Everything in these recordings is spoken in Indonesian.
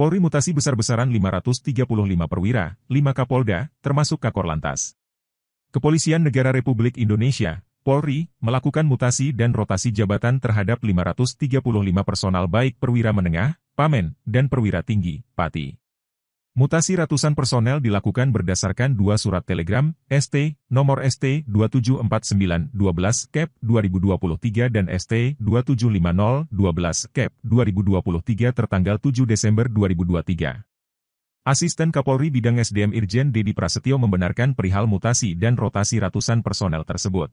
Polri mutasi besar-besaran 535 perwira, 5 Kapolda, termasuk Kakor Lantas. Kepolisian Negara Republik Indonesia, Polri, melakukan mutasi dan rotasi jabatan terhadap 535 personal baik perwira menengah, pamen, dan perwira tinggi, pati. Mutasi ratusan personel dilakukan berdasarkan dua surat telegram, ST, nomor ST 2749-12 cap 2023 dan ST 2750-12 cap 2023 tertanggal 7 Desember 2023. Asisten Kapolri Bidang SDM Irjen Dedi Prasetyo membenarkan perihal mutasi dan rotasi ratusan personel tersebut.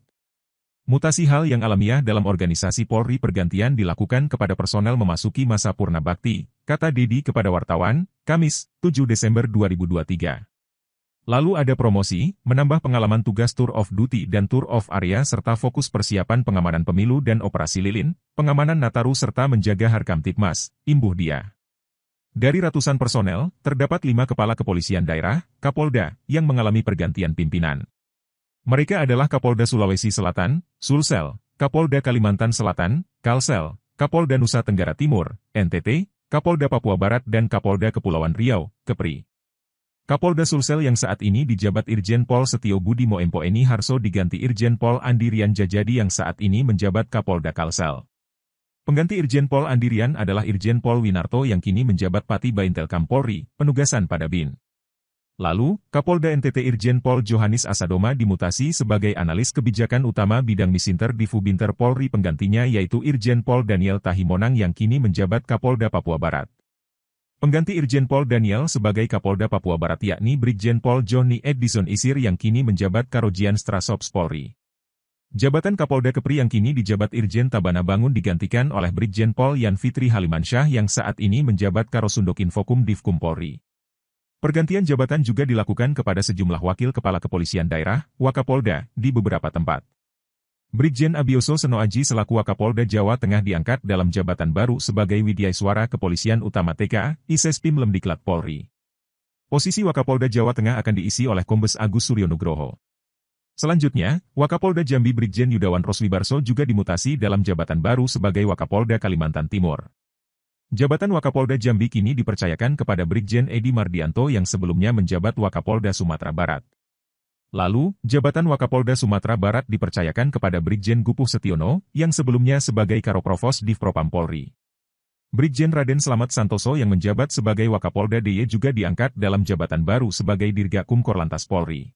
Mutasi hal yang alamiah dalam organisasi Polri pergantian dilakukan kepada personel memasuki masa purna bakti, kata Dedi kepada wartawan, Kamis, 7 Desember 2023. Lalu ada promosi, menambah pengalaman tugas tour of duty dan tour of area serta fokus persiapan pengamanan pemilu dan operasi lilin, pengamanan Nataru serta menjaga Harkam Tipmas, imbuh dia. Dari ratusan personel, terdapat lima kepala kepolisian daerah, Kapolda, yang mengalami pergantian pimpinan. Mereka adalah Kapolda Sulawesi Selatan, Sulsel, Kapolda Kalimantan Selatan, Kalsel, Kapolda Nusa Tenggara Timur, NTT, Kapolda Papua Barat dan Kapolda Kepulauan Riau, Kepri. Kapolda Sulsel yang saat ini dijabat Irjen Pol Setio Budi Moempo Eni Harso diganti Irjen Pol Andirian Jajadi yang saat ini menjabat Kapolda Kalsel. Pengganti Irjen Pol Andirian adalah Irjen Pol Winarto yang kini menjabat Pati Baintel Polri, penugasan pada BIN. Lalu, Kapolda NTT Irjen Pol Johanis Asadoma dimutasi sebagai analis kebijakan utama bidang misinter di Fubinter Polri penggantinya yaitu Irjen Pol Daniel Tahimonang yang kini menjabat Kapolda Papua Barat. Pengganti Irjen Pol Daniel sebagai Kapolda Papua Barat yakni Brigjen Pol Johnny Edison Isir yang kini menjabat Karojian Strasops Polri. Jabatan Kapolda Kepri yang kini dijabat Irjen Tabana Bangun digantikan oleh Brigjen Pol Yan Fitri Halimansyah yang saat ini menjabat Infokum Divkum Polri. Pergantian jabatan juga dilakukan kepada sejumlah wakil kepala kepolisian daerah, Wakapolda, di beberapa tempat. Brigjen Abioso Senoaji selaku Wakapolda Jawa Tengah diangkat dalam jabatan baru sebagai Suara Kepolisian Utama TKA, Isespim Lemdiklat Polri. Posisi Wakapolda Jawa Tengah akan diisi oleh Kombes Agus Suryonugroho. Selanjutnya, Wakapolda Jambi Brigjen Yudawan Roswibarso juga dimutasi dalam jabatan baru sebagai Wakapolda Kalimantan Timur. Jabatan Wakapolda Jambi kini dipercayakan kepada Brigjen Edi Mardianto yang sebelumnya menjabat Wakapolda Sumatera Barat. Lalu, jabatan Wakapolda Sumatera Barat dipercayakan kepada Brigjen Gupuh Setiono, yang sebelumnya sebagai Karoprovos di Propam Polri. Brigjen Raden Selamat Santoso yang menjabat sebagai Wakapolda DY juga diangkat dalam jabatan baru sebagai Dirgakum Korlantas Polri.